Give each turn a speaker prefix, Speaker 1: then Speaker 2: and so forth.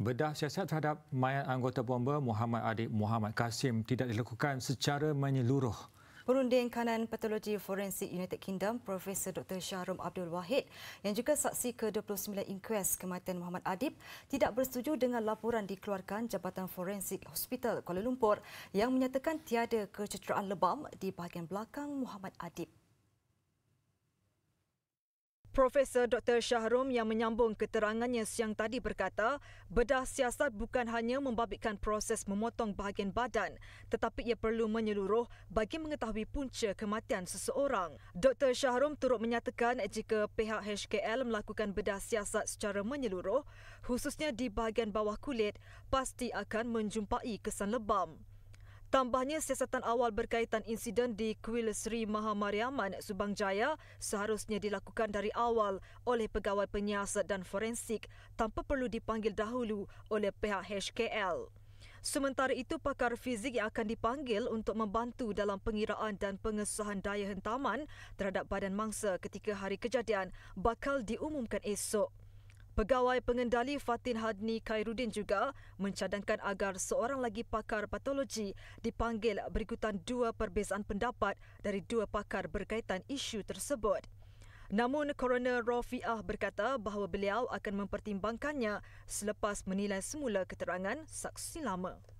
Speaker 1: Bedah siasat terhadap mayat anggota bomba Muhammad Adib Muhammad Kasim tidak dilakukan secara menyeluruh.
Speaker 2: Perunding Kanan Patologi Forensik United Kingdom, Profesor Dr. Syahrum Abdul Wahid yang juga saksi ke-29 inquest kematian Muhammad Adib tidak bersetuju dengan laporan dikeluarkan Jabatan Forensik Hospital Kuala Lumpur yang menyatakan tiada kecederaan lebam di bahagian belakang Muhammad Adib. Profesor Dr. Syahrum yang menyambung keterangannya siang tadi berkata, bedah siasat bukan hanya membabitkan proses memotong bahagian badan tetapi ia perlu menyeluruh bagi mengetahui punca kematian seseorang. Dr. Syahrum turut menyatakan jika pihak HKL melakukan bedah siasat secara menyeluruh, khususnya di bahagian bawah kulit, pasti akan menjumpai kesan lebam. Tambahnya siasatan awal berkaitan insiden di Kuil Sri Mahamariaman, Subang Jaya seharusnya dilakukan dari awal oleh pegawai penyiasat dan forensik tanpa perlu dipanggil dahulu oleh pihak HKL. Sementara itu, pakar fizik yang akan dipanggil untuk membantu dalam pengiraan dan pengesahan daya hentaman terhadap badan mangsa ketika hari kejadian bakal diumumkan esok. Pegawai pengendali Fatin Hadni Khairuddin juga mencadangkan agar seorang lagi pakar patologi dipanggil berikutan dua perbezaan pendapat dari dua pakar berkaitan isu tersebut. Namun, Koroner Rofi'ah berkata bahawa beliau akan mempertimbangkannya selepas menilai semula keterangan saksi lama.